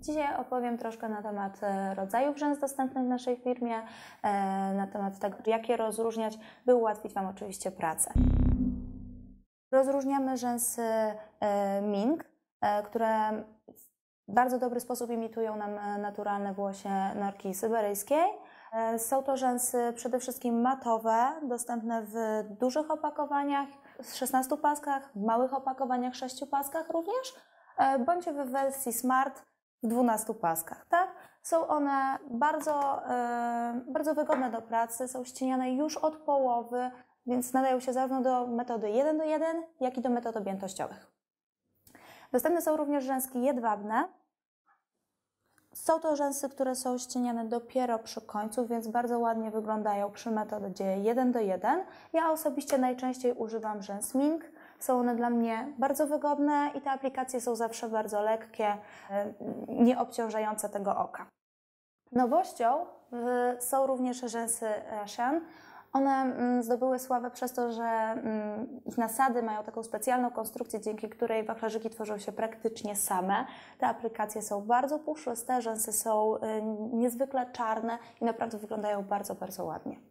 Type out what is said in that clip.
Dzisiaj opowiem troszkę na temat e, rodzajów rzęs dostępnych w naszej firmie, e, na temat tego, jak je rozróżniać, by ułatwić Wam oczywiście pracę. Rozróżniamy rzęsy e, Ming, które w bardzo dobry sposób imitują nam naturalne włosie norki syberyjskiej. Są to rzęsy przede wszystkim matowe, dostępne w dużych opakowaniach, w 16 paskach, w małych opakowaniach, 6 paskach również, bądź w wersji smart, w 12 paskach, tak? Są one bardzo, e, bardzo wygodne do pracy, są ścieniane już od połowy, więc nadają się zarówno do metody 1 do 1, jak i do metod objętościowych. Dostępne są również rzęski jedwabne. Są to rzęsy, które są ścieniane dopiero przy końcu, więc bardzo ładnie wyglądają przy metodzie 1 do 1. Ja osobiście najczęściej używam rzęs mink, są one dla mnie bardzo wygodne i te aplikacje są zawsze bardzo lekkie, e, nieobciążające tego oka. Nowością są również rzęsy Russian. One mm, zdobyły sławę przez to, że mm, ich nasady mają taką specjalną konstrukcję, dzięki której wachlarzyki tworzą się praktycznie same. Te aplikacje są bardzo puszyste, rzęsy są e, niezwykle czarne i naprawdę wyglądają bardzo, bardzo ładnie.